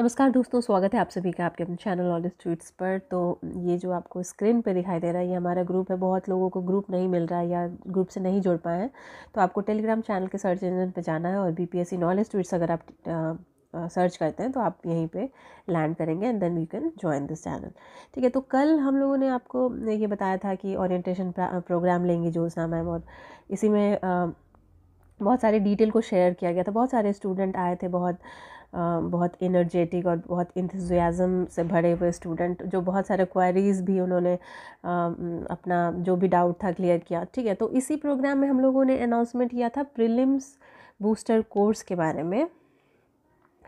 नमस्कार दोस्तों स्वागत है आप सभी का आपके अपने चैनल ऑल स्ट्रीट्स पर तो ये जो आपको स्क्रीन पे दिखाई दे रहा है ये हमारा ग्रुप है बहुत लोगों को ग्रुप नहीं मिल रहा है या ग्रुप से नहीं जुड़ पाए हैं तो आपको टेलीग्राम चैनल के सर्च इंजन पे जाना है और B P S C knowledge tweets अगर आप सर्च करते हैं तो आप यहीं पर लैंड करेंगे and then you can join this channel ठीक है तो कल हम लोगों ने आपको ये बताया था कि ओरिएंटेशन प्रोग्राम लेंगे जोसना मैम और इसी में बहुत सारे डिटेल को शेयर किया गया था बहुत सारे स्टूडेंट आए थे बहुत बहुत इनर्जेटिक और बहुत इंथजियाज़म से भरे हुए स्टूडेंट जो बहुत सारे क्वारीज़ भी उन्होंने अपना जो भी डाउट था क्लियर किया ठीक है तो इसी प्रोग्राम में हम लोगों ने अनाउंसमेंट किया था प्रिलिम्स बूस्टर कोर्स के बारे में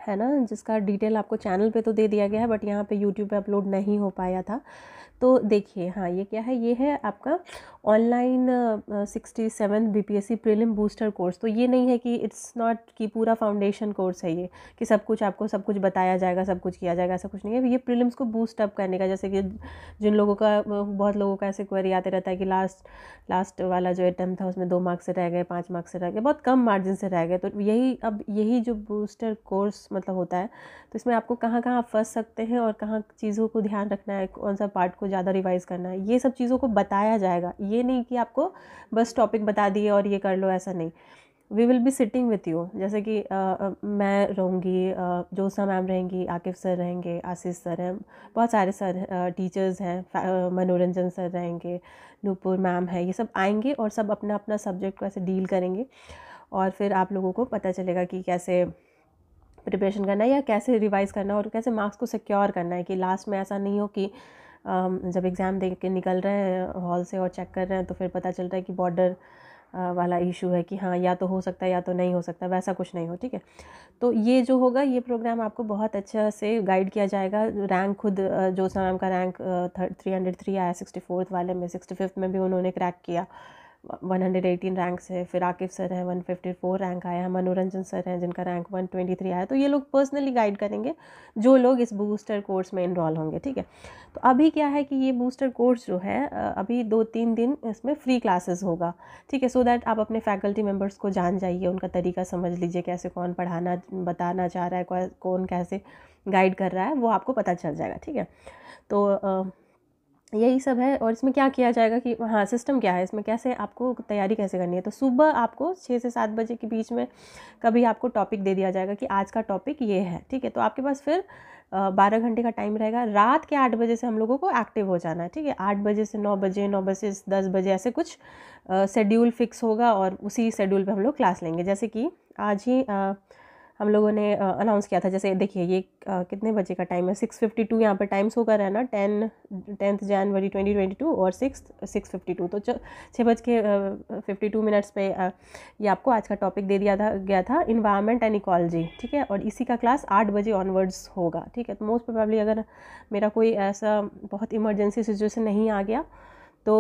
है ना जिसका डिटेल आपको चैनल पे तो दे दिया गया है बट यहाँ पे यूट्यूब पे अपलोड नहीं हो पाया था तो देखिए हाँ ये क्या है ये है आपका online sixty seven B P S C prelim booster course तो ये नहीं है कि इट्स नॉट कि पूरा फाउंडेशन कोर्स है ये कि सब कुछ आपको सब कुछ बताया जाएगा सब कुछ किया जाएगा ऐसा कुछ नहीं है ये प्रिलिम्स को बूस्ट अप करने का जैसे कि जिन लोगों का बहुत लोगों का ऐसे क्वेरी आते रहता है कि लास्ट लास्ट वाला जो एटम था उसमें दो मार्क्स से रह गए पाँच मार्क्स से रह गए बहुत कम मार्जिन से रह गए तो यही अब यही जो बूस्टर कोर्स मतलब होता है तो इसमें आपको कहाँ कहाँ आप फंस सकते हैं और कहाँ चीज़ों को ध्यान रखना है कौन सा पार्ट को ज़्यादा रिवाइज़ करना है ये सब चीज़ों को बताया जाएगा ये नहीं कि आपको बस टॉपिक बता दिए और ये कर लो ऐसा नहीं we will be sitting with you जैसे कि uh, मैं रहूँगी uh, जोसा मैम रहेंगी आकिफ सर रहेंगे आशीष सर हैं बहुत सारे सर टीचर्स हैं मनोरंजन सर रहेंगे नूपुर मैम है ये सब आएंगे और सब अपना अपना सब्जेक्ट को ऐसे डील करेंगे और फिर आप लोगों को पता चलेगा कि कैसे प्रिपरेशन करना है या कैसे रिवाइज़ करना है और कैसे मार्क्स को सिक्योर करना है कि लास्ट में ऐसा नहीं हो कि जब एग्ज़ाम दे के निकल रहे हैं हॉल से और चेक कर रहे हैं तो फिर पता चल रहा है कि बॉर्डर वाला इशू है कि हाँ या तो हो सकता है या तो नहीं हो सकता वैसा कुछ नहीं हो ठीक है तो ये जो होगा ये प्रोग्राम आपको बहुत अच्छा से गाइड किया जाएगा रैंक खुद जो मैम का rank third three hundred three आया सिक्सटी फोर्थ वाले में सिक्सटी फिफ्थ में भी उन्होंने क्रैक किया 118 रैंक से फिर आकिफ सर हैं 154 रैंक आया है मनोरंजन सर हैं जिनका रैंक 123 आया है तो ये लोग पर्सनली गाइड करेंगे जो लोग इस बूस्टर कोर्स में इनरॉल होंगे ठीक है तो अभी क्या है कि ये बूस्टर कोर्स जो है अभी दो तीन दिन इसमें फ्री क्लासेस होगा ठीक है सो दैट आप अपने फैकल्टी मेम्बर्स को जान जाइए उनका तरीका समझ लीजिए कैसे कौन पढ़ाना बताना चाह रहा है कौन कैसे गाइड कर रहा है वो आपको पता चल जाएगा ठीक है तो यही सब है और इसमें क्या किया जाएगा कि हाँ सिस्टम क्या है इसमें कैसे आपको तैयारी कैसे करनी है तो सुबह आपको छः से सात बजे के बीच में कभी आपको टॉपिक दे दिया जाएगा कि आज का टॉपिक ये है ठीक है तो आपके पास फिर बारह घंटे का टाइम रहेगा रात के आठ बजे से हम लोगों को एक्टिव हो जाना है ठीक है आठ बजे से नौ बजे नौ बजे से दस बजे ऐसे कुछ शेड्यूल फिक्स होगा और उसी शेड्यूल पर हम लोग क्लास लेंगे जैसे कि आज ही हम लोगों ने अनाउंस किया था जैसे देखिए ये कितने बजे का टाइम है सिक्स फिफ्टी टू यहाँ पर टाइम शो कर रहा है ना टेन टेंथ जनवरी ट्वेंटी ट्वेंटी टू और सिक्स सिक्स फिफ्टी टू तो छः बज के फिफ्टी टू मिनट्स पे ये आपको आज का टॉपिक दे दिया था गया था इन्वायरमेंट एंड इकोलॉजी ठीक है और इसी का क्लास आठ बजे ऑनवर्ड्स होगा ठीक है तो मोस्ट प्रोबेबली अगर मेरा कोई ऐसा बहुत इमरजेंसी सिचुएशन नहीं आ गया तो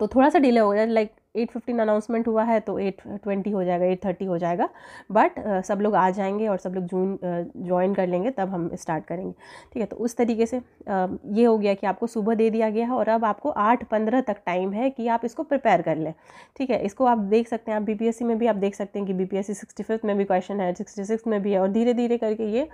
तो थोड़ा सा डिले हो गया लाइक एट फिफ्टीन अनाउंसमेंट हुआ है तो एट ट्वेंटी हो जाएगा एट थर्टी हो जाएगा बट सब लोग आ जाएंगे और सब लोग जून ज्वाइन कर लेंगे तब हम स्टार्ट करेंगे ठीक है तो उस तरीके से ये हो गया कि आपको सुबह दे दिया गया है और अब आपको आठ पंद्रह तक टाइम है कि आप इसको प्रिपेयर कर लें ठीक है इसको आप देख सकते हैं आप बी में भी आप देख सकते हैं कि बी सिक्सटी फिफ्थ में भी क्वेश्चन है सिक्सटी सिक्स में भी है और धीरे धीरे करके ये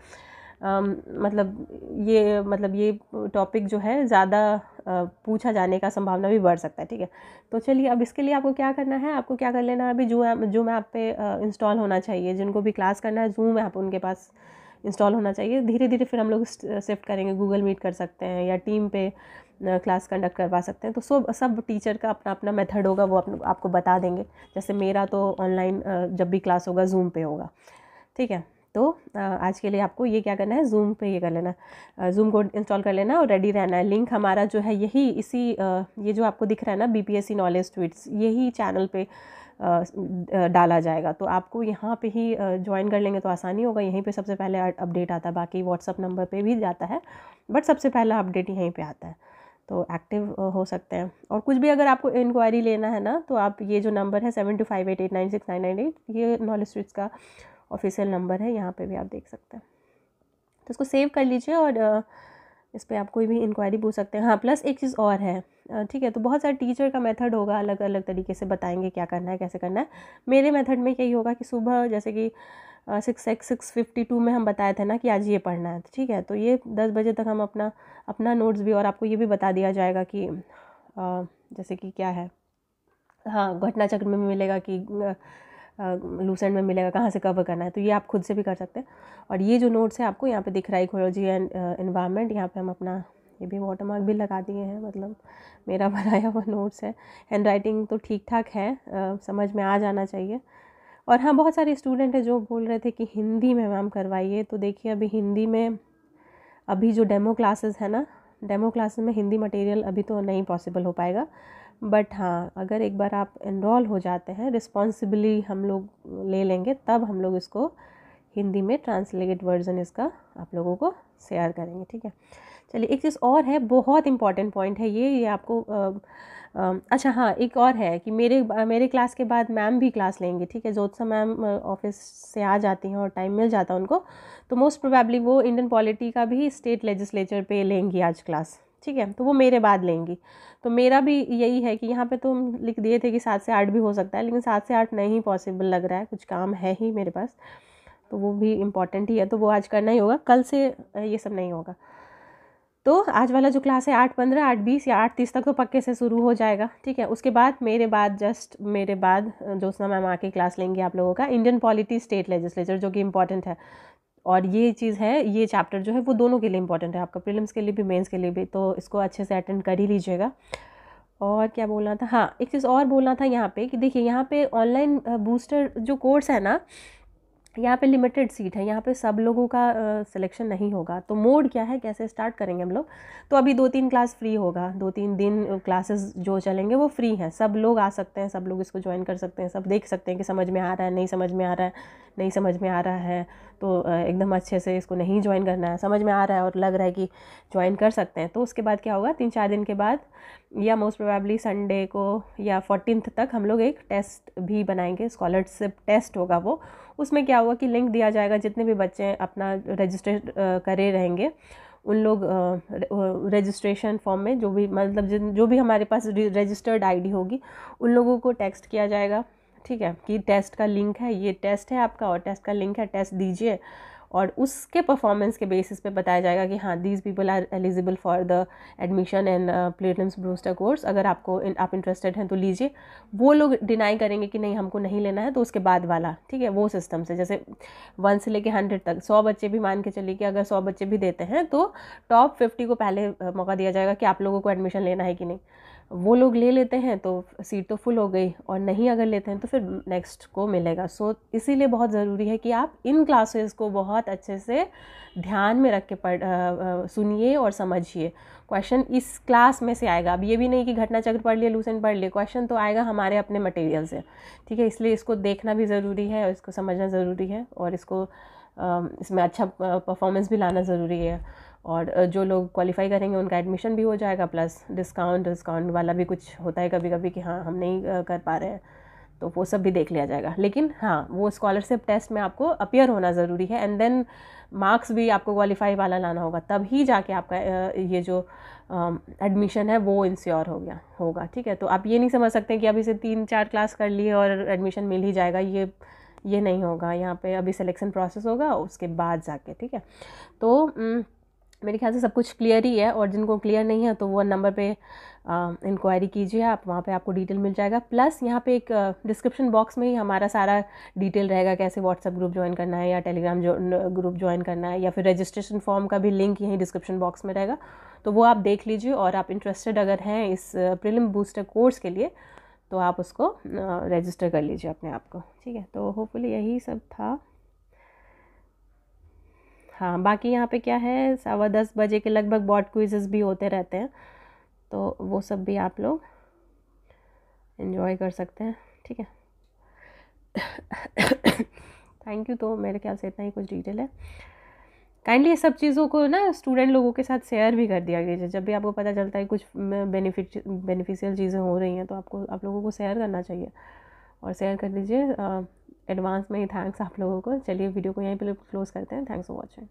मतलब ये मतलब ये टॉपिक जो है ज़्यादा पूछा जाने का संभावना भी बढ़ सकता है ठीक है तो चलिए अब इसके लिए आपको क्या करना है आपको क्या कर लेना है अभी जूम ऐप जूम ऐप पे इंस्टॉल होना चाहिए जिनको भी क्लास करना है जूम ऐप उनके पास इंस्टॉल होना चाहिए धीरे धीरे फिर हम लोग शिफ्ट करेंगे गूगल मीट कर सकते हैं या टीम पे क्लास कंडक्ट करवा सकते हैं तो सब सब टीचर का अपना अपना मेथड होगा वो अपने आपको बता देंगे जैसे मेरा तो ऑनलाइन जब भी क्लास होगा जूम पे होगा ठीक है तो आज के लिए आपको ये क्या करना है जूम पे ये कर लेना जूम कोड इंस्टॉल कर लेना और रेडी रहना है लिंक हमारा जो है यही इसी ये जो आपको दिख रहा है ना बीपीएससी नॉलेज ट्वीट्स यही चैनल पे डाला जाएगा तो आपको यहाँ पे ही ज्वाइन कर लेंगे तो आसानी होगा यहीं पे सबसे पहले अपडेट आता है बाकी व्हाट्सअप नंबर पे भी जाता है बट सबसे पहला अपडेट यहीं पे आता है तो एक्टिव हो सकते हैं और कुछ भी अगर आपको इंक्वायरी लेना है ना तो आप ये जो नंबर है seven two five eight eight nine six nine nine eight ये नॉलेज स्ट्रीट्स का ऑफिशियल नंबर है यहाँ पे भी आप देख सकते हैं तो इसको सेव कर लीजिए और इस पर आप कोई भी इंक्वायरी पूछ सकते हैं हाँ प्लस एक चीज़ और है ठीक है तो बहुत सारे टीचर का मेथड होगा अलग अलग तरीके से बताएंगे क्या करना है कैसे करना है मेरे मेथड में यही होगा कि सुबह जैसे कि six x six fifty two में हम बताए थे ना कि आज ये पढ़ना है ठीक है तो ये दस बजे तक हम अपना अपना नोट्स भी और आपको ये भी बता दिया जाएगा कि आ, जैसे कि क्या है हाँ घटना चक्र में मिलेगा कि लूसेंट में मिलेगा कहाँ से कवर करना है तो ये आप खुद से भी कर सकते हैं और ये जो नोट्स है आपको यहाँ पे दिख रहा है इकोलॉजी एंड इन्वायरमेंट यहाँ पे हम अपना ये भी वाटर मार्क भी लगा दिए हैं मतलब मेरा बनाया हुआ नोट्स है हैंड राइटिंग तो ठीक ठाक है आ, समझ में आ जाना चाहिए और हाँ बहुत सारे स्टूडेंट हैं जो बोल रहे थे कि हिंदी में मैम करवाइए तो देखिए अभी हिंदी में अभी जो डेमो क्लासेस है ना डेमो क्लासेस में हिंदी मटेरियल अभी तो नहीं पॉसिबल हो पाएगा बट हाँ अगर एक बार आप इनरोल हो जाते हैं रिस्पॉन्सिबली हम लोग ले लेंगे तब हम लोग इसको हिंदी में ट्रांसलेट वर्जन इसका आप लोगों को शेयर करेंगे ठीक है चलिए एक चीज़ और है बहुत इंपॉर्टेंट पॉइंट है ये ये आपको आ, आ, अच्छा हाँ एक और है कि मेरे मेरे क्लास के बाद मैम भी क्लास लेंगे ठीक है जोत्सा मैम ऑफिस से आ जाती हैं और टाइम मिल जाता है उनको तो मोस्ट प्रोबेबली वो इंडियन पॉलिटी का भी स्टेट लेजिस्लेचर पे लेंगी आज क्लास ठीक है तो वो मेरे बाद लेंगी तो मेरा भी यही है कि यहाँ पे तो हम लिख दिए थे कि सात से आठ भी हो सकता है लेकिन सात से आठ नहीं पॉसिबल लग रहा है कुछ काम है ही मेरे पास तो वो भी इम्पॉर्टेंट ही है तो वो आज करना ही होगा कल से ये सब नहीं होगा तो आज वाला जो क्लास है आठ पंद्रह आठ बीस या आठ तीस तक तो पक्के से शुरू हो जाएगा ठीक है उसके बाद मेरे बाद जस्ट मेरे बाद ज्योत्सना मैम आके क्लास लेंगे आप लोगों का इंडियन पॉलिटी स्टेट लेजिस्लेचर जो कि इम्पॉर्टेंट है और ये चीज़ है ये चैप्टर जो है वो दोनों के लिए इंपॉर्टेंट है आपका प्रिलिम्स के लिए भी मेंस के लिए भी तो इसको अच्छे से अटेंड कर ही लीजिएगा और क्या बोलना था हाँ एक चीज़ और बोलना था यहाँ पे कि देखिए यहाँ पे ऑनलाइन बूस्टर जो कोर्स है ना यहाँ पे लिमिटेड सीट है यहाँ पे सब लोगों का सिलेक्शन नहीं होगा तो मोड क्या है कैसे स्टार्ट करेंगे हम लोग तो अभी दो तीन क्लास फ्री होगा दो तीन दिन क्लासेस जो चलेंगे वो फ्री हैं सब लोग आ सकते हैं सब लोग इसको ज्वाइन कर सकते हैं सब देख सकते हैं कि समझ में आ रहा है नहीं समझ में आ रहा है नहीं समझ में आ रहा है तो एकदम अच्छे से इसको नहीं ज्वाइन करना है समझ में आ रहा है और लग रहा है कि ज्वाइन कर सकते हैं तो उसके बाद क्या होगा तीन चार दिन के बाद या मोस्ट प्रोबेबली संडे को या फोर्टीन तक हम लोग एक टेस्ट भी बनाएंगे स्कॉलरशिप टेस्ट होगा वो उसमें क्या हुआ कि लिंक दिया जाएगा जितने भी बच्चे अपना रजिस्टर करे रहेंगे उन लोग रजिस्ट्रेशन फॉर्म में जो भी मतलब जिन जो भी हमारे पास रजिस्टर्ड आईडी होगी उन लोगों को टेक्स्ट किया जाएगा ठीक है कि टेस्ट का लिंक है ये टेस्ट है आपका और टेस्ट का लिंक है टेस्ट दीजिए और उसके परफॉर्मेंस के बेसिस पे बताया जाएगा कि हाँ these people are eligible for the admission and platforms Brewster course अगर आपको इन, आप इंटरेस्टेड हैं तो लीजिए वो लोग डिनाई करेंगे कि नहीं हमको नहीं लेना है तो उसके बाद वाला ठीक है वो सिस्टम से जैसे वन से लेके हंड्रेड तक सौ बच्चे भी मान के चलिए कि अगर सौ बच्चे भी देते हैं तो टॉप फिफ्टी को पहले uh, मौका दिया जाएगा कि आप लोगों को एडमिशन लेना है कि नहीं वो लोग ले लेते हैं तो सीट तो फुल हो गई और नहीं अगर लेते हैं तो फिर नेक्स्ट को मिलेगा सो so, इसीलिए बहुत ज़रूरी है कि आप इन क्लासेस को बहुत अच्छे से ध्यान में रख के पढ़ सुनिए और समझिए क्वेश्चन इस क्लास में से आएगा अब ये भी नहीं कि घटना चक्र पढ़ लिए लूसेंट पढ़ लिए क्वेश्चन तो आएगा हमारे अपने मटेरियल से ठीक है इसलिए इसको देखना भी ज़रूरी है और इसको समझना ज़रूरी है और इसको इसमें अच्छा परफॉर्मेंस भी लाना ज़रूरी है और जो लोग क्वालिफाई करेंगे उनका एडमिशन भी हो जाएगा प्लस डिस्काउंट डिस्काउंट वाला भी कुछ होता है कभी कभी कि हाँ हम नहीं कर पा रहे हैं तो वो सब भी देख लिया जाएगा लेकिन हाँ वो स्कॉलरशिप टेस्ट में आपको अपियर होना ज़रूरी है एंड देन मार्क्स भी आपको क्वालिफाई वाला लाना होगा तभी जाके आपका ये जो एडमिशन है वो इंश्योर हो गया होगा ठीक है तो आप ये नहीं समझ सकते कि अभी से तीन चार क्लास कर लिए और एडमिशन मिल ही जाएगा ये ये नहीं होगा यहाँ पे अभी सिलेक्शन प्रोसेस होगा उसके बाद जाके ठीक है तो मेरे ख्याल से सब कुछ क्लियर ही है और जिनको क्लियर नहीं है तो वो नंबर पे इंक्वायरी कीजिए आप वहाँ पे आपको डिटेल मिल जाएगा प्लस यहाँ पे एक डिस्क्रिप्शन बॉक्स में ही हमारा सारा डिटेल रहेगा कैसे व्हाट्सअप ग्रुप ज्वाइन करना है या टेलीग्राम जो ग्रुप ज्वाइन करना है या फिर रजिस्ट्रेशन फॉर्म का भी लिंक यहीं डिस्क्रिप्शन बॉक्स में रहेगा तो वो आप देख लीजिए और आप इंटरेस्टेड अगर हैं इस प्रिलिम बूस्टर कोर्स के लिए तो आप उसको रजिस्टर कर लीजिए अपने आप को ठीक है तो होपफुली यही सब था हाँ बाकी यहाँ पे क्या है सवा दस बजे के लगभग बॉड क्विजेस भी होते रहते हैं तो वो सब भी आप लोग इन्जॉय कर सकते हैं ठीक है थैंक यू तो मेरे ख्याल से इतना ही कुछ डिटेल है काइंडली ये सब चीज़ों को ना स्टूडेंट लोगों के साथ शेयर भी कर दिया कीजिए जब भी आपको पता चलता है कुछ बेनिफिट बेनिफिशियल चीज़ें हो रही हैं तो आपको आप लोगों को शेयर करना चाहिए और शेयर कर दीजिए एडवांस में ही थैंक्स आप लोगों को चलिए वीडियो को यहीं पर क्लोज़ करते हैं थैंक्स फॉर वॉचिंग